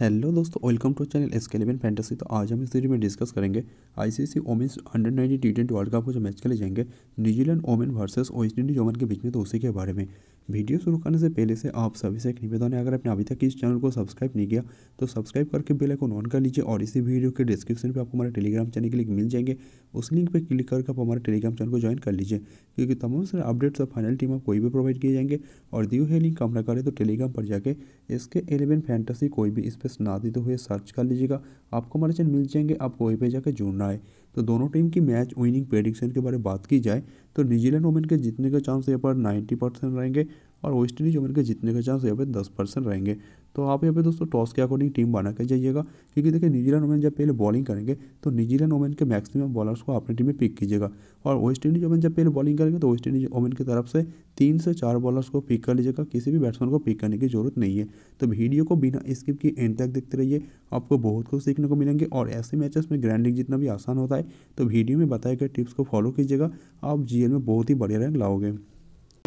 hello दोस्तों welcome to channel S K eleven fantasy तो आज हम इस सीरीज में डिस्कस करेंगे ICC women's under nineteen T twenty world cup को जो मैच खेले जाएंगे New Zealand women versus West Indies women के बीच में तो उसी के बारे में वीडियो शुरू करने से पहले से आप सभी से एक निवेदन है अगर आपने अभी तक इस चैनल को सब्सक्राइब नहीं किया तो सब्सक्राइब करके बेल आइकन ऑन कर लीजिए और इसी वीडियो के डिस्क्रिप्शन पे आपको हमारे टेलीग्राम चैनल के लिंक मिल जाएंगे उस लिंक पे क्लिक करके आप हमारे टेलीग्राम चैनल को ज्वाइन कर लीजिए क्योंकि तमाम सारे अपडेट्स और फाइनल टीम आपको भी प्रोवाइड किए जाएंगे और दियो है लिंक कमरा करें तो टेलीग्राम पर जाकर इसके एलेवन फैंटसी कोई भी स्पेस ना देते हुए सर्च कर लीजिएगा आपको हमारे चैनल मिल जाएंगे आप कोई पर जाकर जुड़ना है तो दोनों टीम की मैच विनिंग प्रेडिक्शन के बारे में बात की जाए तो न्यूजीलैंड वोमेन के जीतने का चांस यहाँ पर नाइन्टी परसेंट रहेंगे और वेस्ट इंडीज वोमेन के जीतने का चांस यहाँ पर दस परसेंट रहेंगे तो आप यहाँ पे दोस्तों टॉस के अकॉर्डिंग टीम बना के जाइएगा क्योंकि देखिए न्यूजीलैंड ओमन जब पहले बॉलिंग करेंगे तो न्यूजीलैंड ओमन के मैक्सिमम बॉलर्स को अपनी टीम में पिक कीजिएगा और वेस्ट इंडीज ओमन जब पहले बॉलिंग करेंगे तो वेस्ट इंडीज ओमन की तरफ से तीन से चार बॉलर्स को पिक कर लीजिएगा किसी भी बैट्समैन को पिक करने की जरूरत नहीं है तो वीडियो को बिना स्किप की एंड तक देखते रहिए आपको बहुत कुछ सीखने को मिलेंगे और ऐसे मैचेस में ग्रैंड लीग जितना भी आसान होता है तो वीडियो में बताए गए टिप्स को फॉलो कीजिएगा आप जीएल में बहुत ही बढ़िया रैंक लाओगे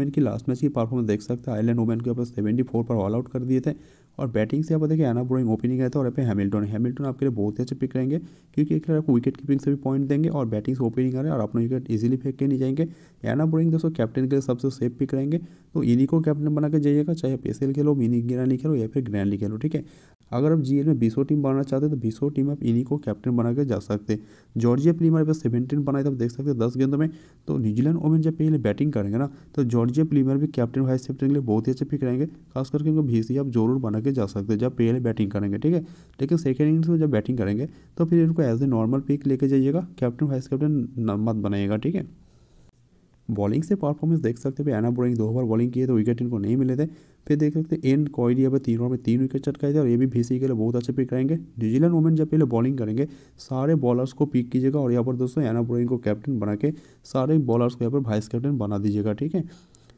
इनकी लास्ट मैच की परफॉर्मेंस देख सकते हैं आयरलैंड वुमेन के ऊपर सेवेंटी फोर पर ऑल आउट कर दिए थे और बैटिंग से आप देखिए एना बोरिंग ओपनिंग है तो और यहाँ पे हैमिल्टन हैमिल्टन आपके लिए बहुत ही अच्छे पिक रहेंगे क्योंकि एक आपको विकेट कीपिंग से भी पॉइंट देंगे और बैटिंग से ओपनिंग करें और अपने विकेट ईजिली फेंक के नहीं जाएंगे एना बोरिंग दोस्तों कैप्टन के लिए सबसे सेफ पिक रहेंगे तो इन्हीं को कैप्टन बना के जाइएगा चाहे आप खेलो मिनी गिरानी खेलो या फिर ग्रैंडली खेलो ठीक है अगर आप जी में बीसो टीम बनाना चाहते हैं तो बीसो टीम आप इन्हीं को कैप्टन बना के जा सकते हैं जॉर्जिया प्लीमर हमारे सेवेंटीन सेवनटीन बनाए तो आप देख सकते हैं दस गेंदों में तो न्यूजीलैंड ओमेन जब पहले बैटिंग करेंगे ना तो जॉर्जिया प्लीमर भी कैप्टन वाइस कैप्टन के लिए बहुत ही अच्छे पिक रहेंगे खास करके उनको भीसी आप जरूर बना के जा सकते हैं जब पहले बैटिंग करेंगे ठीक है लेकिन सेकेंड इनिंग्स में जब बैटिंग करेंगे तो फिर इनको एज ए नॉर्मल पिक लेके जाइएगा कैप्टन वाइस कैप्टन मत बनाएगा ठीक है बॉलिंग से परफॉर्मेंस देख सकते थे एना बोरिंग दो ओवर बॉलिंग किए तो विकेट इनको नहीं मिले थे फिर देख सकते एन कोयली पर तीन ओवर में तीन विकेट चटकाए थे और ये भी भी के लिए बहुत अच्छे पिक रहेंगे न्यूजीलैंड वोमेन जब पहले बॉलिंग करेंगे सारे बॉलर्स को पिक कीजिएगा और यहाँ पर दोस्तों एना बोरिंग को कैप्टन बना के सारे बॉलर्स को यहाँ पर वाइस कैप्टन बना दीजिएगा ठीक है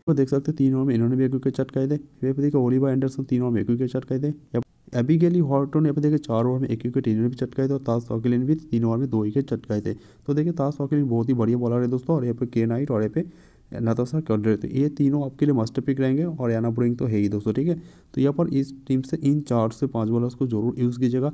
तो देख सकते तीन ओवर में इन्होंने भी एक विकेट चटकाए थे फिर देखिए ओलिवा एंडरसन तीन ओवर में एक विकेट चटकाए थे गली हॉर्टन यहाँ पे देखिए चार ओवर में एक विकेट इन्होंने भी चटकाए थे और ताज सॉकिलिन भी तीन ओवर में दो विकेट चटकाए थे तो देखिए ताज सॉकिलिन बहुत ही बढ़िया बॉलर है दोस्तों और यहाँ पे के नाइट और यहाँ पे कर रहे थे ये तीनों आपके लिए मास्टर पिक रहेंगे और याना बोरिंग तो है ही दोस्तों ठीक है तो यहाँ पर इस टीम से इन चार से पाँच बॉलर्स को जरूर यूज़ कीजिएगा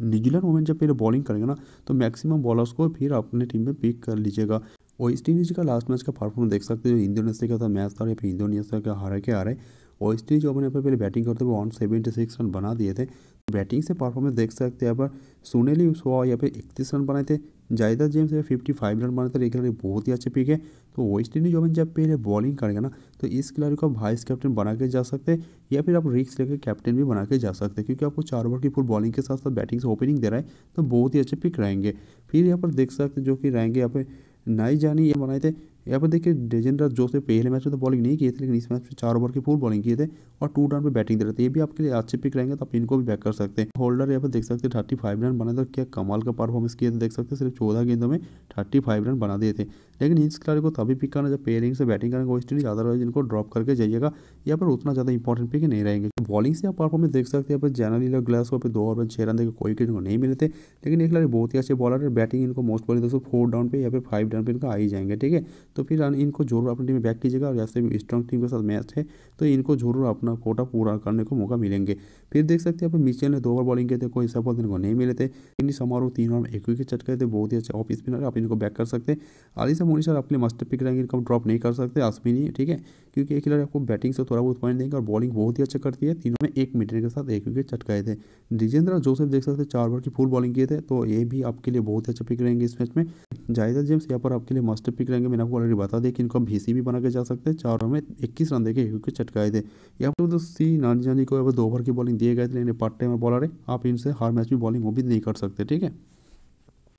न्यूजीलैंड वुमेन जब पहले बॉलिंग करेंगे ना तो मैक्सिमम बॉलर्स को फिर अपने टीम में पिक कर लीजिएगा वेस्ट इंडीज का लास्ट मैच का परफॉर्मेंस देख सकते हो इंडोनेशिया का था मैच था या फिर इंडोनेशिया का हारे के हारे है वेस्ट इंडीज ओपन पर पहले बैटिंग करते हुए वन सेवेंटी सिक्स रन बना दिए थे बैटिंग से परफॉर्मेंस देख सकते हैं यहाँ पर सुनेली सुहा यहाँ पे इकतीस रन बनाए थे जायदा जेम्स यहाँ फिफ्टी फाइव रन बनाए थे खिलाड़ी बहुत ही अच्छे पिक है तो वेस्ट इंडीज ओपन जब पहले बॉलिंग करेंगे ना तो इस खिलाड़ी को आप वाइस कैप्टन बना के जा सकते हैं या फिर आप रिक्स लेकर कैप्टन भी बना के जा सकते हैं क्योंकि आपको चार ओवर की फुल बॉलिंग के साथ साथ बैटिंग से ओपनिंग दे रहा है तो बहुत ही अच्छे पिक रहेंगे फिर यहाँ पर देख सकते जो कि रहेंगे यहाँ पे नाई जानी ये बनाए थे यहाँ पर देखिए डेजेंद्र जो से पहले मैच में तो बॉलिंग नहीं किए थे लेकिन इस मैच में चार ओवर की फुल बॉलिंग किए थे और टू रन पर बैटिंग दे रहे थे ये भी आपके लिए अच्छे पिक रहेंगे तो आप इनको भी बैक कर सकते हैं होल्डर यहाँ पर देख सकते थर्टी फाइव रन बना था क्या कमाल का परफॉर्मेंस किए थे देख सकते सिर्फ चौदह गेंदों में थर्टी फाइव रन बना दिए थे लेकिन इस खिलाड़ी को तभी पिक करना जब पेयरिंग से बैटिंग करने वेस्ट इंडीज अदरवाइज इनको ड्रॉप करके जाइएगा यहाँ पर उतना ज़्यादा इंपॉर्टेंट पिक नहीं रहेंगे बॉलिंग से आप परफॉर्मेंस देख सकते हैं जनरली ग्लास पर दो ओवर छह रन देखिए कोई विकेट को नहीं मिले थे लेकिन एक खिलाड़ी बहुत ही अच्छे बॉलर है बैटिंग इनको मोस्ट बॉलिंग दोस्तों फोर डाउन पे या फिर फाइव डाउन पे इनका आ ही जाएंगे ठीक है तो फिर इनको जरूर अपनी टीम में बैक कीजिएगा और जैसे स्ट्रॉन्ग टीम के साथ मैच है तो इनको जरूर अपना कोटा पूरा करने को मौका मिलेंगे फिर देख सकते हैं मिचेल ने दो ओवर बॉलिंग किए थे कोई सफल इनको नहीं मिले थे इन समारोह तीन ओवर में एक विकेट चटके थे बहुत ही अच्छे ऑफ स्पिनर आप इनको बैक कर सकते हैं आलिस मोनी सर आपके लिए मस्त पिक रहेंगे इनकम ड्रॉप नहीं कर सकते आसमी नहीं ठीक है क्योंकि एक खिलाड़ी आपको बैटिंग से थोड़ा बहुत पॉइंट देंगे और बॉलिंग बहुत ही अच्छा करती है तीनों में एक मीटर के साथ एक विकेट चटकाए थे जिजेंद्र जोसेफ देख सकते चार ओवर की फुल बॉलिंग किए थे तो ये भी आपके लिए बहुत ही अच्छा पिक रहेंगे इस मैच में जायदा जेम्स यहाँ पर आपके लिए मस्ट पिक रहेंगे मैंने आपको ऑलरेडी बता दें कि इनको भीसी भी बना के जा सकते हैं चार ओवर में इक्कीस रन देके एक विकेट चटकाए थे यहाँ पर तो सी नानजानी को अब दो ओवर की बॉलिंग दिए गए थे लेकिन पार्ट टाइम बॉलर है आप इनसे हर मैच में बॉलिंग वो भी नहीं कर सकते ठीक है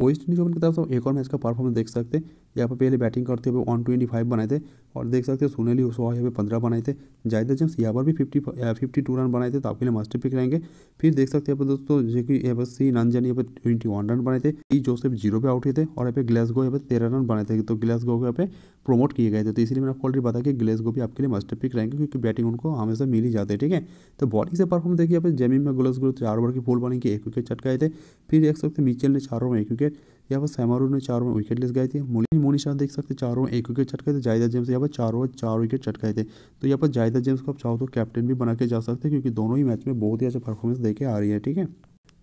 वेस्ट इंडीज ओपन की तरफ से एक और मैच का परफॉर्मेंस देख सकते हैं यहाँ पर पहले बैटिंग करते हुए वन ट्वेंटी फाइव बनाए थे और देख सकते हैं सुनेली उसवा यहाँ पे पंद्रह बनाए थे जायदा जेम्स यहाँ पर भी फिफ्टी फिफ्टी टू रन बनाए थे तो आपके लिए मास्टर पिक रहेंगे फिर देख सकते हैं दोस्तों जो कि यहाँ पर सी नंजन यहाँ पर ट्वेंटी वन रन बनाए थे ई जोसेफ जीरो पे आउट हुए थे और यहाँ पे ग्लेसगो गो यहाँ पर तेरह रन बनाए थे तो ग्लेसगो को यहाँ पे प्रमोट किए गए थे तो इसलिए मैंने आपको ऑलरेडी बताया कि ग्लेसगो भी आपके लिए मास्टर पिक रहेंगे क्योंकि बैटिंग उनको हमेशा मिल ही जाते हैं ठीक है तो बॉलिंग से परफॉर्म देखिए यहाँ पर जेमिन में ग्लेसगो गो चार ओवर की फुल बनेंगे एक विकेट चटकाए थे फिर देख सकते मिचेल ने चार ओवर में एक विकेट यहाँ पर सैमारू ने चारों विकेट लेस गए थे मोनी मोनिश देख सकते चारों एक विकेट चटकाए थे जायदा जेम्स यहाँ पर चारों चार विकेट चटकाए थे तो यहाँ पर जायदा जेम्स को आप चाहो तो कैप्टन भी बना के जा सकते हैं क्योंकि दोनों ही मैच में बहुत ही अच्छा परफॉर्मेंस देखे आ रही है ठीक है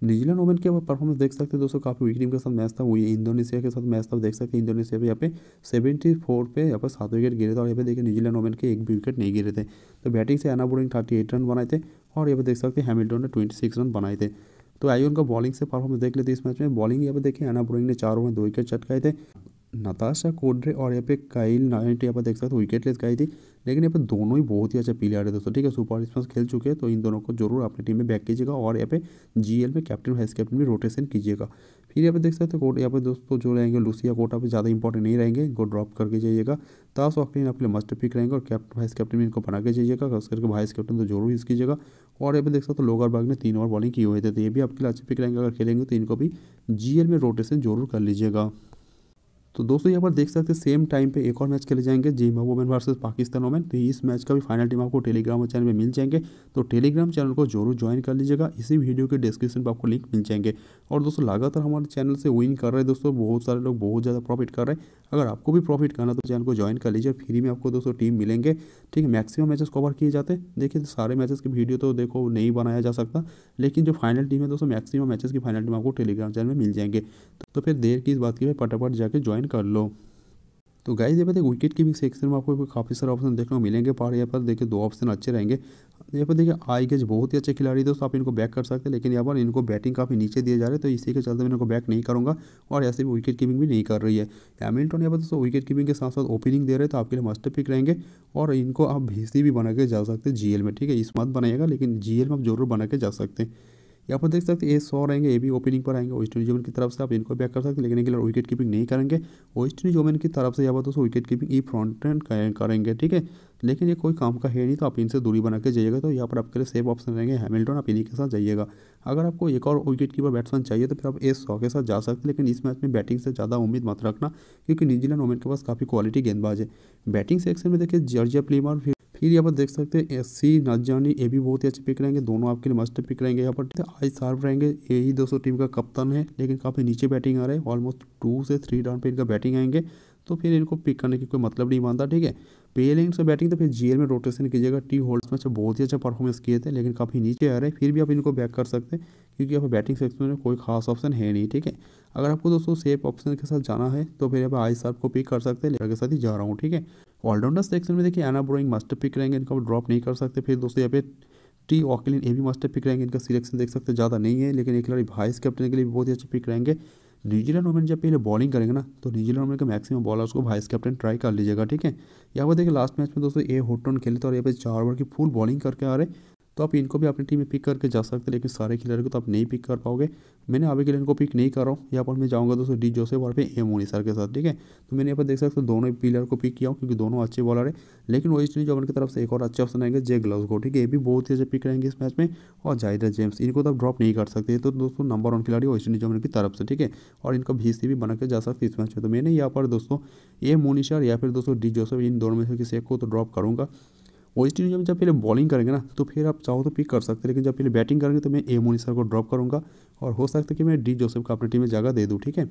न्यूजीलैंड वोमेन के परफॉर्मेंस देख सकते हैं दोस्तों काफ़ी विकेट के साथ मैच था वही इंडोनेशिया के साथ मैच था देख सकते हैं इंडोनेशिया पे यहाँ पे सेवेंटी फोर पे यहाँ पर सात विकेट गिरे थे और यहाँ पे देखिए न्यूजीलैंड वोमेन के एक भी विकेट नहीं गिरे थे तो बैटिंग से एना बोलिंग थर्टी एट रन बनाए थे और यहाँ पर देख सकते हैं हेमिल्टन ने ट्वेंटी सिक्स रन बनाए थे तो आइए उनका बॉलिंग से परफॉर्मेंस देख लेते इस मैच में बॉलिंग यहाँ पे देखिए एना ब्रोइंग ने चार ओवर में दो विकेट चटकाए थे नताशा कोड्रे और यहाँ पे काइल नाइट यहाँ पर देख सकते विकेट लेस गई थी लेकिन यहाँ पे दोनों ही बहुत ही अच्छा प्लेयर है दोस्तों ठीक है सुपर स्पॉन्स खेल चुके हैं तो इन दोनों को जरूर अपनी टीम में बैक कीजिएगा और यहाँ पे जीएल में कैप्टन वाइस कैप्टन भी रोटेशन कीजिएगा फिर यहाँ पे देख सकते हो कोट यहाँ पे दोस्तों जो रहेंगे लूसिया कोटा पर ज़्यादा इंपॉर्टेंट नहीं रहेंगे इनको ड्रॉप करके जाइएगा ताश ऑक्टीन आपके लिए मस्ट पिक रहेंगे और कैप्टन वाइस कैप्टन भी इनको बना के जाइएगा खास करके वाइस कैप्टन तो जरूर यूज़ कीजिएगा और ये भी देख सकते हो लोगर बाग ने तीन ओवर बॉलिंग की हुई थी तो ये भी आपके लिए अच्छी पिक रहेंगे अगर खेलेंगे तो इनको भी जीएल में रोटेशन जरूर कर लीजिएगा तो दोस्तों यहाँ पर देख सकते हैं सेम टाइम पे एक और मैच खेले जाएंगे Zimbabwe women versus Pakistan women तो इस मैच का भी फाइनल टीम आपको टेलीग्राम चैनल में मिल जाएंगे तो टेलीग्राम चैनल को जरूर ज्वाइन कर लीजिएगा इसी वीडियो के डिस्क्रिप्शन पर आपको लिंक मिल जाएंगे और दोस्तों लगातार हमारे चैनल से विन कर रहे हैं दोस्तों बहुत सारे लोग बहुत ज़्यादा प्रॉफिट कर रहे हैं अगर आपको भी प्रॉफिट करना तो चैनल को ज्वाइन कर लीजिए फ्री में आपको दोस्तों टीम मिलेंगे ठीक है मैक्सिमम मैचेस कवर किए जाते हैं देखिए सारे मैचेस की वीडियो तो देखो नहीं बनाया जा सकता लेकिन जो फाइनल टीम है दोस्तों मैक्सिमम मैचेस की फाइनल टीम आपको टेलीग्राम चैनल में मिल जाएंगे तो फिर देर की इस बात की फटाफट जाकर ज्वाइन कमेंट कर लो तो गाइज ये बताइए विकेट कीपिंग सेक्शन में आपको काफ़ी सारे ऑप्शन देखने को मिलेंगे पर यहाँ पर देखिए दो ऑप्शन अच्छे रहेंगे यहाँ पर देखिए आई गेज बहुत ही अच्छे खिलाड़ी दोस्तों आप इनको बैक कर सकते हैं लेकिन यहाँ पर इनको बैटिंग काफ़ी नीचे दिए जा रहे हैं तो इसी के चलते मैं इनको बैक नहीं करूँगा और ऐसे भी विकेट कीपिंग भी नहीं कर रही है हैमिल्टन यहाँ पर दोस्तों विकेट कीपिंग के साथ साथ ओपनिंग दे रहे हैं तो आपके लिए मस्ट पिक रहेंगे और इनको आप भीसी भी बना के जा सकते हैं जी में ठीक है इस मत बनाइएगा लेकिन जी में आप जरूर बना के जा सकते हैं यहाँ पर देख सकते हैं ये सौ रहेंगे ये भी ओपनिंग पर आएंगे वेस्ट इंडीज ओमन की तरफ से आप इनको बैक कर सकते हैं लेकिन इनके लिए विकेट कीपिंग नहीं करेंगे वेस्ट इंडीज ओमन की तरफ से यहाँ पर दोस्तों wicket keeping E front end करेंगे ठीक है लेकिन ये कोई काम का है नहीं तो आप इनसे दूरी बना के जाइएगा तो यहाँ पर आपके लिए सेफ ऑप्शन रहेंगे हैमिल्टन आप इन्हीं के साथ जाइएगा अगर आपको एक और विकेट कीपर बैट्समैन चाहिए तो फिर आप एस सौ के साथ जा सकते हैं लेकिन इस मैच में बैटिंग से ज़्यादा उम्मीद मत रखना क्योंकि न्यूजीलैंड ओमन के पास काफ़ी क्वालिटी गेंदबाज है बैटिंग सेक्शन में देखिए जर्जिया प्लीमर फिर यहाँ पर देख सकते हैं एस सी नजानी ये भी बहुत ही अच्छे पिक रहेंगे दोनों आपके लिए मस्ट पिक रहेंगे यहाँ पर आज शार्प रहेंगे यही दोस्तों टीम का कप्तान है लेकिन काफ़ी नीचे बैटिंग आ रहे हैं ऑलमोस्ट टू से थ्री डाउन पे इनका बैटिंग आएंगे तो फिर इनको पिक करने की कोई मतलब नहीं मानता ठीक है पहले इनसे बैटिंग तो फिर जीएल में रोटेशन कीजिएगा टी होल्ड्स में अच्छा बहुत ही अच्छा परफॉर्मेंस किए थे लेकिन काफ़ी नीचे आ रहे हैं फिर भी आप इनको बैक कर सकते हैं क्योंकि यहाँ पर बैटिंग सेक्शन में कोई खास ऑप्शन है नहीं ठीक है अगर आपको दोस्तों सेफ ऑप्शन के साथ जाना है तो फिर यहाँ पर आई साहब को पिक कर सकते हैं लेकर के साथ ही जा रहा हूँ ठीक है ऑलराउंडर सेक्शन में देखिए एना ब्रोइंग मास्टर पिक रहेंगे इनको ड्रॉप नहीं कर सकते फिर दोस्तों यहाँ पे टी ऑकलिन ये भी मास्टर पिक रहेंगे इनका सिलेक्शन देख सकते ज़्यादा नहीं है लेकिन एक खिलाड़ी वाइस कैप्टन के लिए भी बहुत ही अच्छे पिक रहेंगे न्यूजीलैंड वोमेन जब पहले बॉलिंग करेंगे ना तो न्यूजीलैंड वोमेन के मैक्सिमम बॉलर्स को वाइस कैप्टन ट्राई कर लीजिएगा ठीक है यहाँ पर देखिए लास्ट मैच में दोस्तों ए होटन खेले थे और यहाँ पे चार ओवर की फुल बॉलिंग करके आ रहे तो आप इनको भी अपनी टीम में पिक करके जा सकते हैं लेकिन सारे खिलाड़ी को तो आप नहीं पिक कर पाओगे मैंने अभी के लिए इनको पिक नहीं कर रहा हूँ यहाँ पर मैं जाऊँगा दोस्तों डी जोसेफ और फिर एम सर के साथ ठीक है तो मैंने यहाँ पर देख सकते हो दोनों प्लेयर को पिक किया हूँ क्योंकि दोनों अच्छे बॉलर है लेकिन वेस्ट इंडीज की तरफ से एक और अच्छे ऑप्शन आएंगे जे ग्लव को ठीक है ये भी बहुत ही अच्छे पिक रहेंगे इस मैच में और जायदा जेम्स इनको तो आप ड्रॉप नहीं कर सकते तो दोस्तों नंबर वन खिलाड़ी वेस्ट इंडीज की तरफ से ठीक है और इनका भी भी बना के जा सकते इस मैच में तो मैंने यहाँ पर दोस्तों ए मोनिशर या फिर दोस्तों डी जोसेफ इन दोनों में से किसी एक को तो ड्रॉप करूँगा वेस्ट इंडीज में जब पहले बॉलिंग करेंगे ना तो फिर आप चाहो तो पिक कर सकते हैं लेकिन जब पहले बैटिंग करेंगे तो मैं ए मोनिसर को ड्रॉप करूँगा और हो सकता है कि मैं डी जोसेफ का अपनी टीम में जगह दे दूँ ठीक है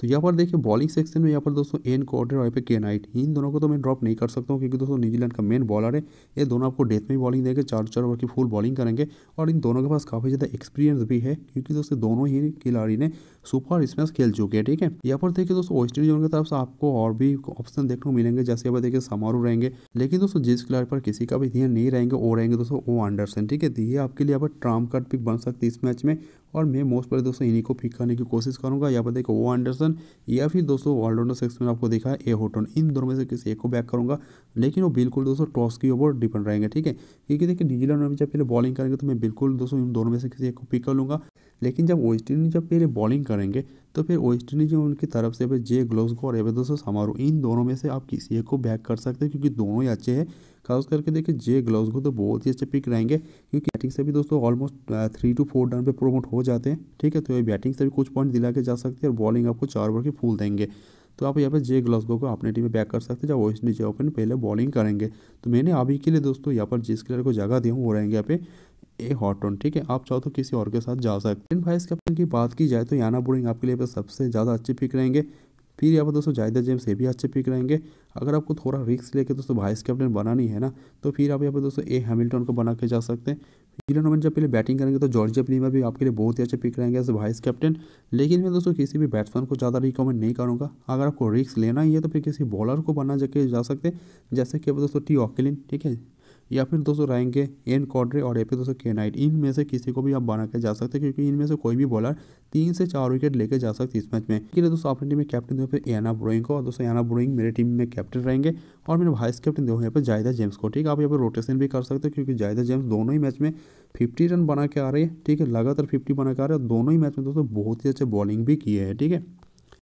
तो यहाँ पर देखिए बॉलिंग सेक्शन में यहाँ पर दोस्तों एन कॉर्डर और यहाँ पे के नाइट इन दोनों को तो मैं ड्रॉप नहीं कर सकता हूँ क्योंकि दोस्तों न्यूजीलैंड का मेन बॉलर है ये दोनों आपको डेथ में बॉलिंग देंगे चार चार ओवर की फुल बॉलिंग करेंगे और इन दोनों के पास काफ़ी ज़्यादा एक्सपीरियंस भी है क्योंकि दोस्तों दोनों ही खिलाड़ी ने सुपर स्मैश खेल चुके हैं ठीक है यहाँ पर देखिए दोस्तों वेस्ट इंडीज की तरफ से आपको और भी ऑप्शन देखने को मिलेंगे जैसे यहाँ पर देखिए समारोह रहेंगे लेकिन दोस्तों जिस खिलाड़ी पर किसी का भी ध्यान नहीं रहेंगे वो रहेंगे दोस्तों ओ अंडरसन ठीक है तो ये आपके लिए यहाँ पर ट्राम कार्ड पिक बन सकती है इस मैच में और मैं मोस्ट पर दोस्तों इन्हीं को पिक करने की कोशिश करूंगा यहाँ पर देखो वो अंडरसन या फिर दोस्तों ऑलराउंडर सेक्स में आपको देखा ए होटन इन दोनों में से किसी एक को बैक करूंगा लेकिन वो बिल्कुल दोस्तों टॉस के ऊपर डिपेंड रहेंगे ठीक है क्योंकि देखिए न्यूजीलैंड में जब पहले बॉलिंग करेंगे तो मैं बिल्कुल दोस्तों इन दोनों में से किसी एक को पिक कर लूँगा लेकिन जब वेस्ट इंडीज जब फिर बॉलिंग करेंगे तो फिर वेस्ट इंडीज में उनकी तरफ से फिर जे को और दोस्तों समारोह इन दोनों में से आप किसी एक को बैक कर सकते हैं क्योंकि दोनों ही अच्छे हैं खास करके देखिए जे को तो बहुत ही अच्छे पिक रहेंगे क्योंकि बैटिंग से भी दोस्तों almost three two four run पर प्रोमोट हो जाते हैं ठीक है तो ये बैटिंग से भी कुछ पॉइंट दिला के जा सकते हैं और बॉलिंग आपको चार ओवर की फूल देंगे तो आप यहाँ पे जे ग्लासगो को अपने टीम में बैक कर सकते हैं जब वेस्ट इंडीज ओपन पहले बॉलिंग करेंगे तो मैंने अभी के लिए दोस्तों यहाँ पर जिस किलर को जगह दिया हूँ वो रहेंगे यहाँ पे ए हॉट ऑन ठीक है आप चाहो तो किसी और के साथ जा सकते हैं वाइस कैप्टन की बात की जाए तो याना बोरिंग आपके लिए सबसे ज़्यादा अच्छे पिक रहेंगे फिर यहाँ पर दोस्तों जायदा जेम्स ये भी अच्छे पिक रहेंगे अगर आपको थोड़ा रिक्स लेके दोस्तों वाइस कैप्टन बनानी है ना तो फिर आप यहाँ पर दोस्तों ए हैमिल्टन को बना के जा सकते हैं इलन ओमन जब पहले बैटिंग करेंगे तो जॉर्जिया प्रीमियर भी आपके लिए बहुत ही अच्छे पिक रहेंगे एज वाइस कैप्टन लेकिन मैं दोस्तों किसी भी बैट्समैन को ज़्यादा रिकमेंड नहीं करूँगा अगर आपको रिक्स लेना ही है तो फिर किसी बॉलर को बना जाके जा सकते हैं जैसे कि दोस्तों टी ऑकलिन ठीक है या फिर दोस्तों रहेंगे एन कॉड्रे और या फिर दोस्तों केनाइट इनमें से किसी को भी आप बना के जा सकते हैं क्योंकि इनमें से कोई भी बॉलर तीन से चार विकेट लेके जा सकते इस मैच में लेकिन दोस्तों अपनी टीम में कैप्टन दो एना ब्रोइंग को और दोस्तों एना ब्रोइंग मेरे टीम में कैप्टन रहेंगे और मेरे वाइस कैप्टन दो यहाँ पर जायदा जेम्स को ठीक है आप यहाँ पर रोटेशन भी कर सकते हो क्योंकि जायदा जेम्स दोनों ही मैच में फिफ्टी रन बना के आ रही है ठीक है लगातार फिफ्टी बना के आ रहे हैं दोनों ही मैच में दोस्तों बहुत ही अच्छे बॉलिंग भी किए हैं ठीक है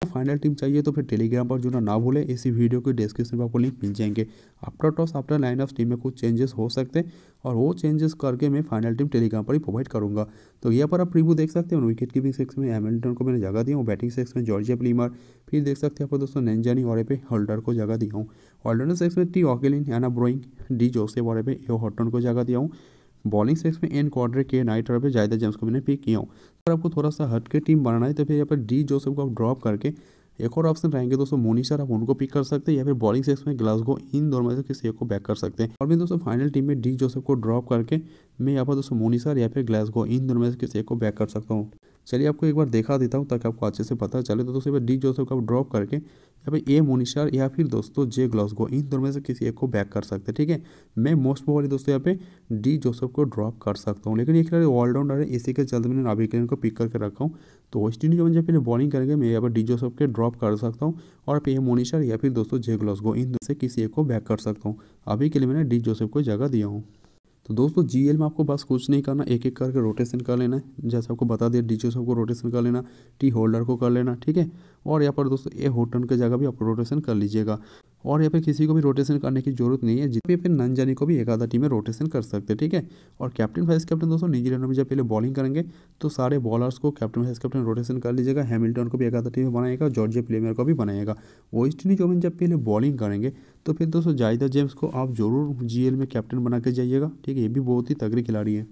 फाइनल टीम चाहिए तो फिर टेलीग्राम पर जुड़ना ना भूलें इसी वीडियो के डिस्क्रिप्शन में आपको लिंक मिल जाएंगे after toss after line up team में कुछ चेंजेस हो सकते हैं और वो चेंजेस करके मैं फाइनल टीम टेलीग्राम पर ही प्रोवाइड करूंगा तो यहाँ पर आप प्रीव्यू देख सकते हैं विकेट कीपिंग सेक्स में एमिल्टन को मैंने जगह दिया हूँ बैटिंग सेक्स में जॉर्जिया प्लीमर फिर देख सकते हैं आप दोस्तों नैनजानी और पे होल्डर को जगह दिया हूँ ऑलराउंडर सेक्स में टी ऑकेलिन एना ब्रोइंग डी जोसेफ और पे ए हॉटन को जगह दिया हूँ बॉलिंग सेक्स में एन क्वार्टर के नाइट और पे जायदा जेम्स को मैंने पिक किया हूँ अगर आपको थोड़ा सा हट के टीम बनाना है तो फिर यहाँ पर डी जोसेफ को आप ड्रॉप करके एक और ऑप्शन रहेंगे दोस्तों मोनिशर आप उनको पिक कर सकते हैं या फिर बॉलिंग सेक्स में ग्लासगो इन दोनों में से किसी एक को बैक कर सकते हैं और भी दोस्तों फाइनल टीम में डी जोसेफ को ड्रॉप करके मैं यहाँ पर दोस्तों मोनिशर या फिर ग्लासगो इन दोनों में से किसी एक को बैक कर सकता हूँ चलिए आपको एक बार देखा देता हूँ ताकि आपको अच्छे से पता चले तो दोस्तों डी जोसेफ को आप ड्रॉप करके या फिर ए मोनिशार या फिर दोस्तों जे ग्लॉसगो इन दोनों में से किसी एक को बैक कर सकते हैं ठीक है मैं मोस्ट प्रोबली दोस्तों यहाँ पे डी जोसेफ को ड्रॉप कर सकता हूँ लेकिन ये खिलाड़ी ऑलराउंडर है इसी के चलते मैंने नाबिक को पिक करके रखा हूँ तो वेस्ट इंडीज में जब पहले बॉलिंग करेंगे मैं यहाँ पर डी जोसेफ के ड्रॉप कर सकता हूँ और ए मोनिशार या फिर दोस्तों जे ग्लॉसगो इन से किसी एक को बैक कर सकता हूँ अभी के लिए मैंने डी जोसेफ को जगह दिया हूँ तो दोस्तों जी में आपको बस कुछ नहीं करना एक एक करके रोटेशन कर लेना है जैसे आपको बता दिया डी सबको को रोटेशन कर लेना टी होल्डर को कर लेना ठीक है और यहाँ पर दोस्तों ए होटन की जगह भी आप रोटेशन कर लीजिएगा और यहाँ पे किसी को भी रोटेशन करने की जरूरत नहीं है जितने फिर नंजानी को भी एक आधा टीम में रोटेशन कर सकते हैं ठीक है और कैप्टन वाइस कैप्टन दोस्तों न्यूजीलैंड में जब पहले बॉलिंग करेंगे तो सारे बॉलर्स को कैप्टन वाइस कैप्टन रोटेशन कर लीजिएगा हैमिल्टन को भी एक आधा टीम में बनाएगा जॉर्जिया प्लेयर को भी बनाएगा वेस्ट इंडीज ओवन जब पहले बॉलिंग करेंगे तो फिर दोस्तों जायदा जेम्स को आप जरूर जी में कैप्टन बना के जाइएगा ठीक है ये भी बहुत ही तगड़ी खिलाड़ी है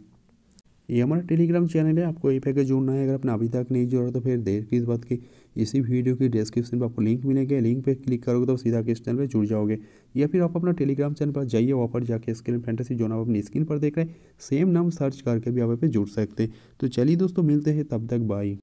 ये हमारा टेलीग्राम चैनल है आपको ये पैकेज जुड़ना है अगर आपने अभी तक नहीं जुड़ा तो फिर देर किस बात की इसी वीडियो की डिस्क्रिप्शन पर आपको लिंक मिलेंगे लिंक पर क्लिक करोगे तो सीधा के इस चैनल पर जुड़ जाओगे या फिर आप अपना टेलीग्राम चैनल पर जाइए वहाँ पर जाकर स्क्रीन फैंटेसी जो आप अपनी स्क्रीन पर देख रहे हैं सेम नाम सर्च करके भी आप जुड़ सकते हैं तो चलिए दोस्तों मिलते हैं तब तक बाई